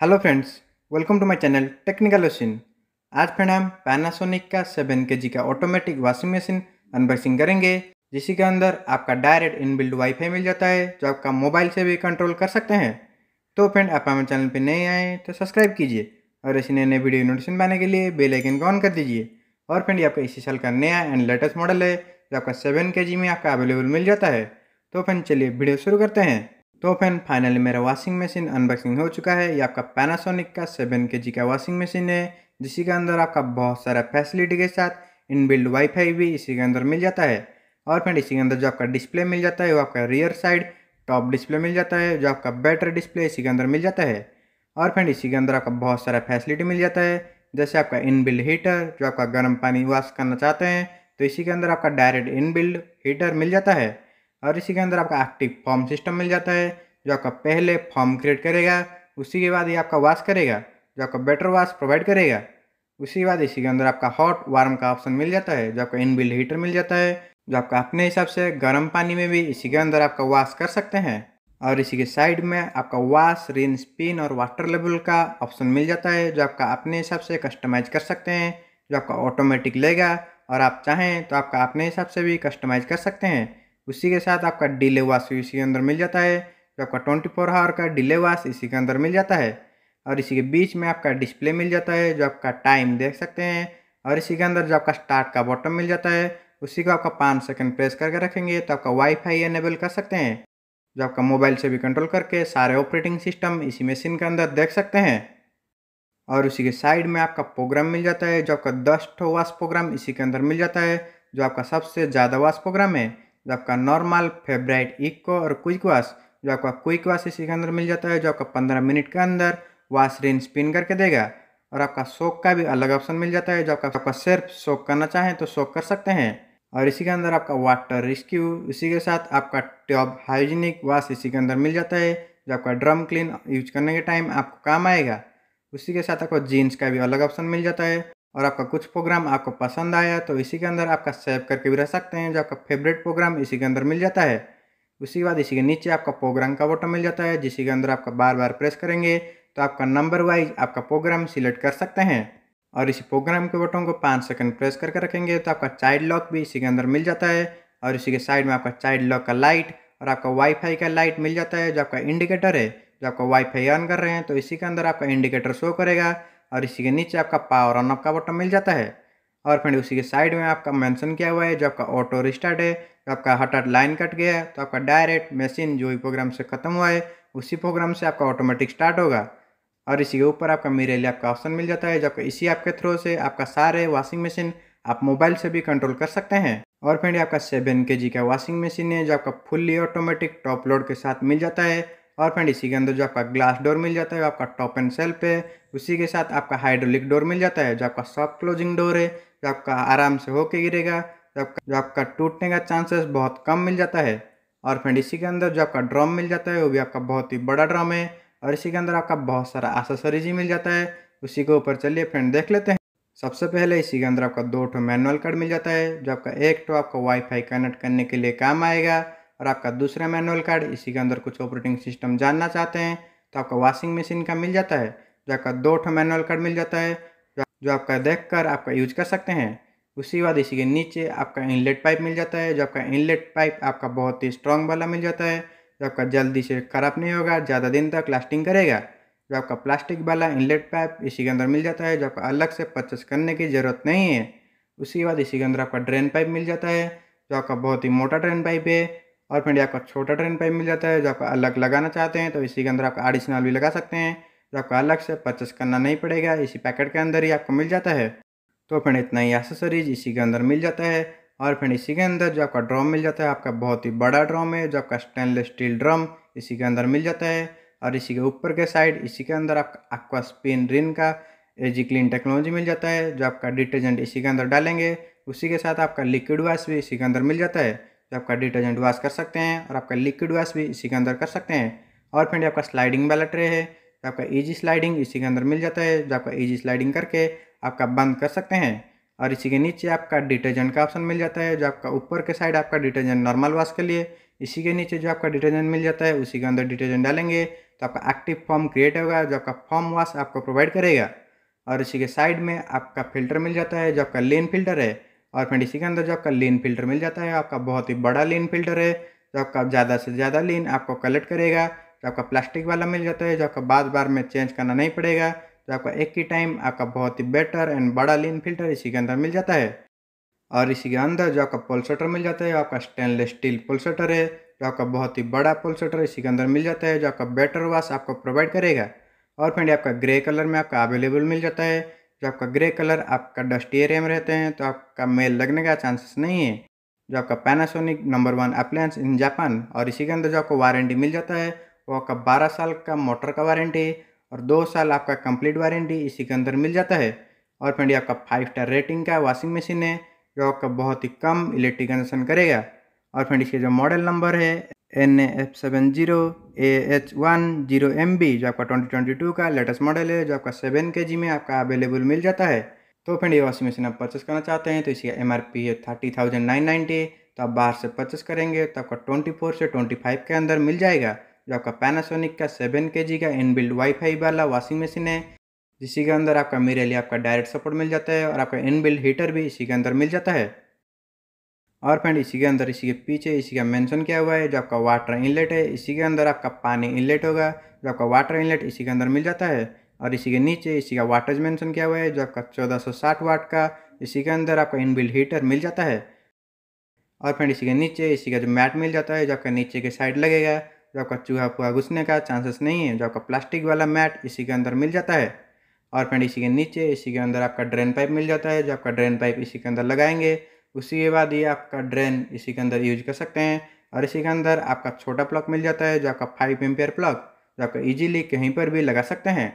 hello friends welcome to my channel technical machine आज friend हम Panasonic का seven K का ऑटोमेटिक वॉशिंग मशीन अनबॉक्सिंग करेंगे जिसी के अंदर आपका डायरेक्ट इनबिल्ड वाईफाई मिल जाता है जो आपका मोबाइल से भी कंट्रोल कर सकते हैं तो फ्रेंड आप हमारे चैनल पर नए आए तो सब्सक्राइब कीजिए और ऐसी नए नए वीडियो नोटिफिकेशन पाने के लिए बेलाइकन को ऑन कर दीजिए और फ्रेंड ये आपका इसी साल का नया एंड लेटेस्ट मॉडल है जो आपका सेवन के में आपका अवेलेबल मिल जाता है तो फ्रेंड चलिए वीडियो शुरू करते हैं तो फ्रेंड फाइनली मेरा वॉशिंग मशीन अनबॉक्सिंग हो चुका है ये आपका पैनासोनिक का सेवन के का वॉशिंग मशीन है जिसी के अंदर आपका बहुत सारा फैसिलिटी के साथ इनबिल्ड वाईफाई भी इसी के अंदर मिल जाता है और फ्रेंड इसी के अंदर जो आपका डिस्प्ले मिल जाता है वो आपका रियर साइड टॉप डिस्प्ले मिल जाता है जो आपका बैटरी डिस्प्ले इसी के अंदर मिल जाता है और फ्रेंड इसी के अंदर आपका बहुत सारा फैसिलिटी मिल जाता है जैसे आपका इन बिल्ड हीटर जो आपका गर्म पानी वॉश करना चाहते हैं तो इसी के अंदर आपका डायरेक्ट इन बिल्ड हीटर मिल जाता है और इसी के अंदर आपका एक्टिव फॉर्म सिस्टम मिल जाता है जो आपका पहले फॉर्म क्रिएट करेगा उसी के बाद ये आपका वॉश करेगा जो आपका बेटर वॉश प्रोवाइड करेगा उसी के बाद इसी के अंदर आपका हॉट वार्म का ऑप्शन मिल जाता है जो आपका इन बिल्ड हीटर मिल जाता है जो आपका अपने हिसाब से गर्म पानी में भी इसी के अंदर आपका वॉश कर सकते हैं और इसी के साइड में आपका वाश रिन स्पिन और वाटर लेवल का ऑप्शन मिल जाता है जो आपका अपने हिसाब से कस्टमाइज कर सकते हैं जो आपका ऑटोमेटिक लेगा और आप चाहें तो आपका अपने हिसाब से भी कस्टमाइज कर सकते हैं उसी के साथ आपका डिले वाश भी इसी के अंदर मिल जाता है जो आपका ट्वेंटी फोर आवर का डिले वाश इसी के अंदर मिल जाता है और इसी के बीच में आपका डिस्प्ले मिल जाता है जो आपका टाइम देख सकते हैं और इसी के अंदर जो आपका स्टार्ट का बॉटम मिल जाता है उसी को आपका पाँच सेकंड प्रेस करके रखेंगे तो आपका वाईफाई एनेबल कर सकते हैं जो आपका मोबाइल से भी कंट्रोल करके सारे ऑपरेटिंग सिस्टम इसी मशीन के अंदर देख सकते हैं और उसी के साइड में आपका प्रोग्राम मिल जाता है जो आपका दस ठो वास प्रोग्राम इसी के अंदर मिल जाता है जो आपका सबसे ज़्यादा वास प्रोग्राम है जो आपका नॉर्मल फेवरेट इको और क्विक वास जो आपका क्विक वास इसी के अंदर मिल जाता है जो आपका पंद्रह मिनट के अंदर वाश रिन स्पिन करके देगा और आपका शोक का भी अलग ऑप्शन मिल जाता है जो आपका आपका सिर्फ शोक करना चाहें तो शोक कर सकते हैं और इसी के अंदर आपका वाटर रेस्क्यू इसी के साथ आपका टॉब हाइजीनिक वाश इसी के अंदर मिल जाता है जो आपका ड्रम क्लीन यूज करने के टाइम आपको काम आएगा उसी के साथ आपको जीन्स का भी अलग ऑप्शन मिल जाता है और आपका कुछ प्रोग्राम आपको पसंद आया तो इसी के अंदर आपका सेव करके भी रह सकते हैं जो आपका फेवरेट प्रोग्राम इसी के अंदर मिल जाता है उसी के बाद इसी के नीचे आपका प्रोग्राम का बटन मिल जाता है जिसके के अंदर आपका बार बार प्रेस करेंगे तो आपका नंबर वाइज आपका प्रोग्राम सिलेक्ट कर सकते हैं और इसी प्रोग्राम के बटन को पाँच सेकंड प्रेस करके रखेंगे तो आपका चाइल्ड लॉक भी इसी के अंदर मिल जाता है और इसी के साइड में आपका चाइल्ड लॉक का लाइट और आपका वाईफाई का लाइट मिल जाता है जो आपका इंडिकेटर है जो आपका वाईफाई ऑन कर रहे हैं तो इसी के अंदर आपका इंडिकेटर शो करेगा और इसी के नीचे आपका पावर ऑन ऑफ का बटन मिल जाता है और फिर उसी के साइड में आपका मैंसन किया हुआ है जो आपका ऑटो रिस्टार्ट है जो आपका हटाट लाइन कट गया है तो आपका डायरेक्ट मशीन जो भी प्रोग्राम से ख़त्म हुआ है उसी प्रोग्राम से आपका ऑटोमेटिक स्टार्ट होगा और इसी के ऊपर आपका मेरे लिए आपका ऑप्शन मिल जाता है जब इसी ऐप के थ्रू से आपका सारे वॉशिंग मशीन आप मोबाइल से भी कंट्रोल कर सकते हैं और फ्रेंड आपका सेवन के जी का वॉशिंग मशीन है जो आपका फुल्ली ऑटोमेटिक टॉप लोड के साथ मिल जाता है और फ्रेंड इसी के अंदर जो आपका ग्लास डोर मिल जाता है आपका टॉप एंड सेल्फ है उसी के साथ आपका हाइड्रोलिक डोर मिल जाता है जो आपका सॉफ्ट क्लोजिंग डोर है जो आपका आराम से होके गिरेगा जो आपका जो आपका टूटने का चांसेस बहुत कम मिल जाता है और फ्रेंड इसी के अंदर जो आपका ड्रम मिल जाता है वो भी आपका बहुत ही बड़ा ड्रम है और इसी के अंदर आपका बहुत सारा एसेसरीज ही मिल जाता है उसी के ऊपर चलिए फ्रेंड देख लेते हैं सबसे पहले इसी के अंदर आपका दो टो मैनुअल कार्ड मिल जाता है जो आपका एक टो आपका वाईफाई कनेक्ट करने के लिए काम आएगा और आपका दूसरा मैनुअल कार्ड इसी के अंदर कुछ ऑपरेटिंग सिस्टम जानना चाहते हैं तो आपका वॉशिंग मशीन का मिल जाता है जो आपका दो ठो मैनुअल कार्ड मिल जाता है जो आपका देख कर आपका यूज कर सकते हैं उसी बाद इसी के नीचे आपका इनलेट पाइप मिल जाता है जो आपका इनलेट पाइप आपका बहुत ही स्ट्रॉन्ग वाला मिल जाता है जो आपका जल्दी से खराब नहीं होगा ज़्यादा दिन तक लास्टिंग करेगा जो आपका प्लास्टिक वाला इनलेट पाइप इसी के अंदर मिल जाता है जो आपको अलग से परचेस करने की ज़रूरत नहीं है उसी के बाद इसी के अंदर आपका ड्रेन पाइप मिल जाता है जो आपका बहुत ही मोटा ड्रेन पाइप है और फिर आपका छोटा ड्रेन पाइप मिल जाता है जो आपको अलग लगाना चाहते हैं तो इसी के अंदर आप एडिशनल भी लगा सकते हैं जो आपको अलग से परचेस करना नहीं पड़ेगा इसी पैकेट के अंदर ही आपको मिल जाता है तो फिर इतना ही एसेसरीज इसी के अंदर मिल जाता है और फ्रेंड इसी के अंदर जो आपका ड्रम मिल जाता है आपका बहुत ही बड़ा ड्रम है जो आपका स्टेनलेस स्टील ड्रम इसी के अंदर मिल जाता है और इसी के ऊपर के साइड इसी के अंदर आपका आपका स्पिन रिन का एजी क्लीन टेक्नोलॉजी मिल जाता है जो आपका डिटर्जेंट इसी के अंदर डालेंगे उसी के साथ आपका लिक्विड वाश भी इसी के अंदर मिल जाता है जो आपका डिटर्जेंट वाश कर सकते हैं और आपका लिक्विड वाश भी इसी के अंदर कर सकते हैं और फ्रेंड आपका स्लाइडिंग वाला ट्रे है आपका ईजी स्लाइडिंग इसी के अंदर मिल जाता है जो आपका ईजी स्लाइडिंग करके आपका बंद कर सकते हैं और इसी के नीचे आपका डिटर्जेंट का ऑप्शन मिल जाता है जो आपका ऊपर के साइड आपका डिटर्जेंट नॉर्मल वॉश के लिए इसी के नीचे जो आपका डिटर्जेंट मिल जाता है उसी के अंदर डिटर्जेंट डालेंगे तो आपका एक्टिव फॉर्म क्रिएट होगा जो आपका फॉर्म वॉश आपको प्रोवाइड करेगा और इसी के साइड में आपका फिल्टर मिल जाता है जो आपका लेन फिल्टर है और फ्रेंड इसी के अंदर जो आपका लेन फिल्टर मिल जाता है आपका बहुत ही बड़ा लेन फिल्टर है जो आपका ज़्यादा से ज़्यादा लेन आपको कलेक्ट करेगा जो आपका प्लास्टिक वाला मिल जाता है जो आपका बार बार में चेंज करना नहीं पड़ेगा तो आपका एक ही टाइम आपका बहुत ही बेटर एंड बड़ा लीन फिल्टर इसी के अंदर मिल जाता है और इसी के अंदर जो आपका पोलसटर मिल जाता है आपका स्टेनलेस स्टील पोलसटर है जो आपका बहुत ही बड़ा पोलसटर इसी के अंदर मिल जाता है जो आपका बेटर वाश आपको प्रोवाइड करेगा और फ्रेंड आपका ग्रे कलर में आपका अवेलेबल मिल जाता है जो आपका ग्रे कलर आपका डस्टी एरिया में रहते हैं तो आपका मेल लगने का चांसेस नहीं है जो आपका Panasonic number one appliance in Japan और इसी के अंदर जो आपको वारंटी मिल जाता है वो आपका बारह साल का मोटर का वारंटी और दो साल आपका कंप्लीट वारंटी इसी के अंदर मिल जाता है और फ्रेंड आपका फाइव स्टार रेटिंग का वॉशिंग मशीन है जो आपका बहुत ही कम इलेक्ट्रिक कंजन करेगा और फ्रेंड इसके जो मॉडल नंबर है N F seven zero A H one zero M B जो आपका ट्वेंटी ट्वेंटी टू का लेटेस्ट मॉडल है जो आपका सेवन के जी में आपका अवेलेबल मिल जाता है तो फ्रेंड ये वॉशिंग मशीन आप परचेस करना चाहते हैं तो इसका एम आर पी है थर्टी थाउजेंड नाइन नाइन्टी तो आप बाहर से परचेस करेंगे तो आपका ट्वेंटी फोर से ट्वेंटी फाइव के अंदर मिल जाएगा जो आपका पैनासोनिक का सेवन के का इनबिल्ड वाईफाई वाला वॉशिंग मशीन है जिसी के अंदर आपका मेरे लिए आपका डायरेक्ट सपोर्ट मिल जाता है और आपका इनबिल्ड हीटर भी इसी के अंदर मिल जाता है और फ्रेंड इसी के अंदर इसी के पीछे इसी का मेंशन किया हुआ है जो आपका वाटर इनलेट है इसी के अंदर आपका पानी इनलेट होगा जो आपका वाटर इनलेट इसी के अंदर मिल जाता है और इसी के नीचे इसी का वाटर मेंशन किया हुआ है जो आपका 1460 वाट का इसी के अंदर आपका इनबिल्ड हीटर मिल जाता है और फ्रेंड इसी के नीचे इसी का जो मैट मिल जाता है जो आपका नीचे के साइड लगेगा जो आपका चूहा फूहा घुसने का चांसेस नहीं है जो आपका प्लास्टिक वाला मैट इसी के अंदर मिल जाता है और फ्रेंड इसी के नीचे इसी के अंदर आपका ड्रेन पाइप मिल जाता है जो आपका ड्रेन पाइप इसी के अंदर लगाएंगे उसी के बाद ये आपका ड्रेन इसी के अंदर यूज कर सकते हैं और इसी के अंदर आपका छोटा प्लग मिल जाता है जो आपका फाइव एम्पेयर प्लग जो आपका ईजिली कहीं पर भी लगा सकते हैं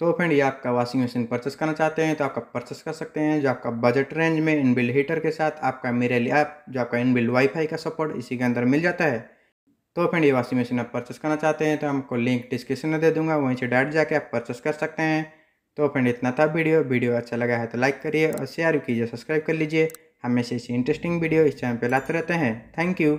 तो फ्रेंड ये आपका वॉशिंग मशीन परचेस करना चाहते हैं तो आपका परचेस कर सकते हैं जो आपका बजट रेंज में इनबिल्ड हीटर के साथ आपका मेरे लिए ऐप जो आपका इनबिल्ड वाईफाई का सपोर्ट इसी के अंदर मिल जाता है तो फ्रेंड ये वाशिंग मशीन आप परचेस करना चाहते हैं तो हमको लिंक डिस्क्रिप्शन में दे दूंगा वहीं से डायरेक्ट जाके आप परचेस कर सकते हैं तो फ्रेंड इतना था वीडियो वीडियो अच्छा लगा है तो लाइक करिए और शेयर कीजिए सब्सक्राइब कर लीजिए हमेशा ऐसी इंटरेस्टिंग वीडियो इस चैनल पर लाते रहते हैं थैंक यू